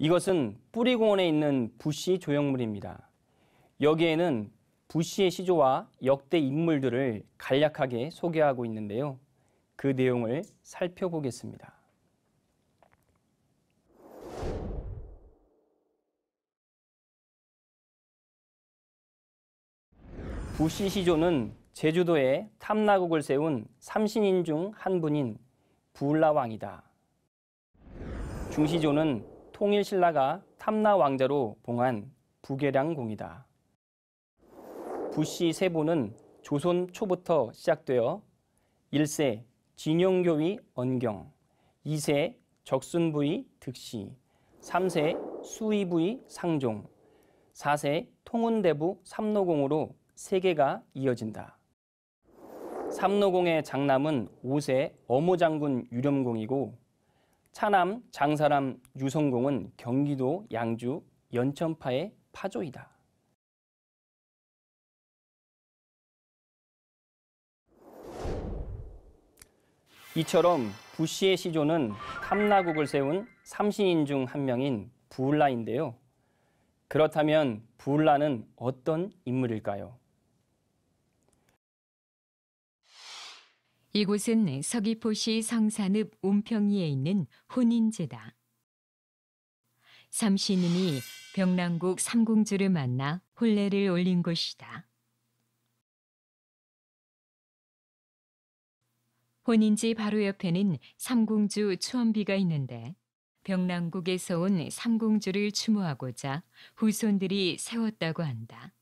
이것은 뿌리공원에 있는 부시 조형물입니다. 여기에는 부시의 시조와 역대 인물들을 간략하게 소개하고 있는데요. 그 내용을 살펴보겠습니다. 부시 시조는 제주도에 탐나국을 세운 삼신인 중 한 분인 부울라 왕이다. 중시조는 통일신라가 탐나 왕자로 봉한 부계량궁이다. 부씨 세보는 조선 초부터 시작되어 1세 진영교위 언경, 2세 적순부의 득시, 3세 수의부의 상종, 4세 통운대부 삼노공으로 세계가 이어진다. 삼노공의 장남은 5세 어모장군 유렴공이고 차남 장사람 유성공은 경기도 양주 연천파의 파조이다. 이처럼 부씨의 시조는 탐나국을 세운 삼신인 중 한 명인 부울라인데요. 그렇다면 부울라는 어떤 인물일까요? 이곳은 서귀포시 성산읍 운평리에 있는 혼인제다. 삼시님이 병랑국 삼공주를 만나 혼례를 올린 곳이다. 혼인지 바로 옆에는 삼공주 추원비가 있는데 병랑국에서 온 삼공주를 추모하고자 후손들이 세웠다고 한다.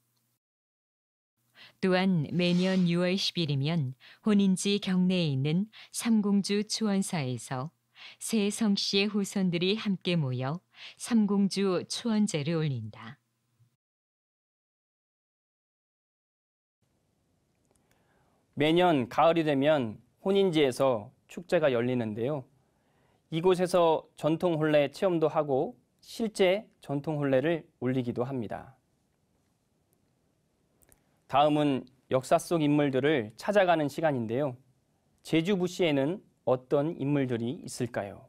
또한 매년 6월 10일이면 혼인지 경내에 있는 삼공주 초원사에서 세 성씨의 후손들이 함께 모여 삼공주 초원제를 올린다. 매년 가을이 되면 혼인지에서 축제가 열리는데요. 이곳에서 전통 혼례 체험도 하고 실제 전통 혼례를 올리기도 합니다. 다음은 역사 속 인물들을 찾아가는 시간인데요. 제주부시에는 어떤 인물들이 있을까요?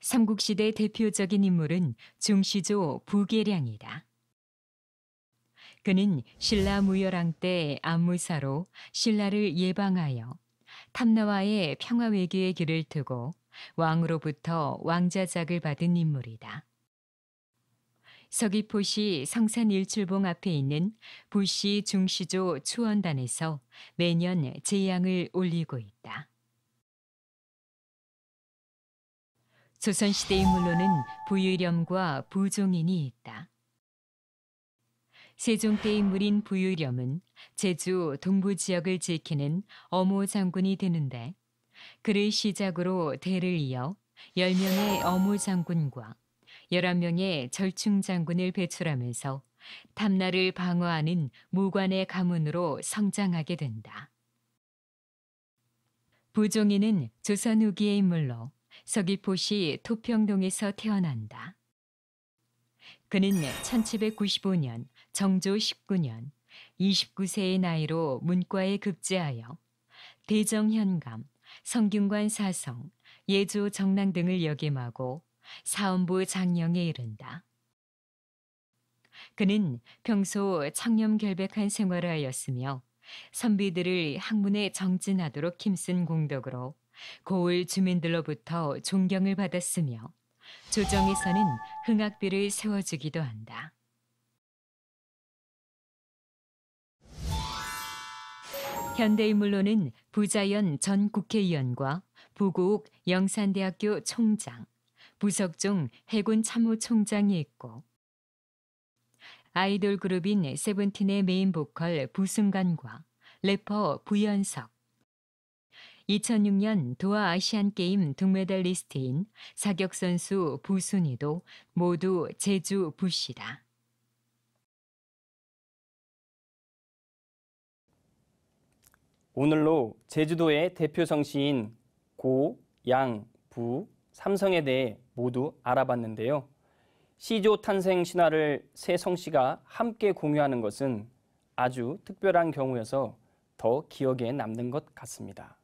삼국시대 대표적인 인물은 중시조 부계량이다. 그는 신라 무열왕 때 안무사로 신라를 예방하여 탐나와의 평화 외교의 길을 트고 왕으로부터 왕자작을 받은 인물이다. 서귀포시 성산 일출봉 앞에 있는 불시 중시조 추원단에서 매년 제양을 올리고 있다. 조선시대 인물로는 부유렴과 부종인이 있다. 세종때 인물인 부유렴은 제주 동부 지역을 지키는 어모 장군이 되는데 그를 시작으로 대를 이어 10명의 어모 장군과 11명의 절충 장군을 배출하면서 탐나를 방어하는 무관의 가문으로 성장하게 된다. 부종이는 조선 후기의 인물로 서귀포시 토평동에서 태어난다. 그는 1795년 정조 19년 29세의 나이로 문과에 급제하여 대정현감, 성균관 사성, 예조 정랑 등을 역임하고 사원부 장령에 이른다. 그는 평소 청렴결백한 생활을 하였으며 선비들을 학문에 정진하도록 힘쓴 공덕으로 고을 주민들로부터 존경을 받았으며 조정에서는 흥학비를 세워주기도 한다. 현대인물로는 부자연 전 국회의원과 부곡 영산대학교 총장, 부석중 해군 참모총장이 있고 아이돌 그룹인 세븐틴의 메인 보컬 부승관과 래퍼 부연석 2006년 도하 아시안 게임 동메달리스트인 사격 선수 부순이도 모두 제주 부시다. 오늘로 제주도의 대표 성시인 고, 양, 부, 삼성에 대해 모두 알아봤는데요. 시조 탄생 신화를 세 성씨가 함께 공유하는 것은 아주 특별한 경우여서 더 기억에 남는 것 같습니다.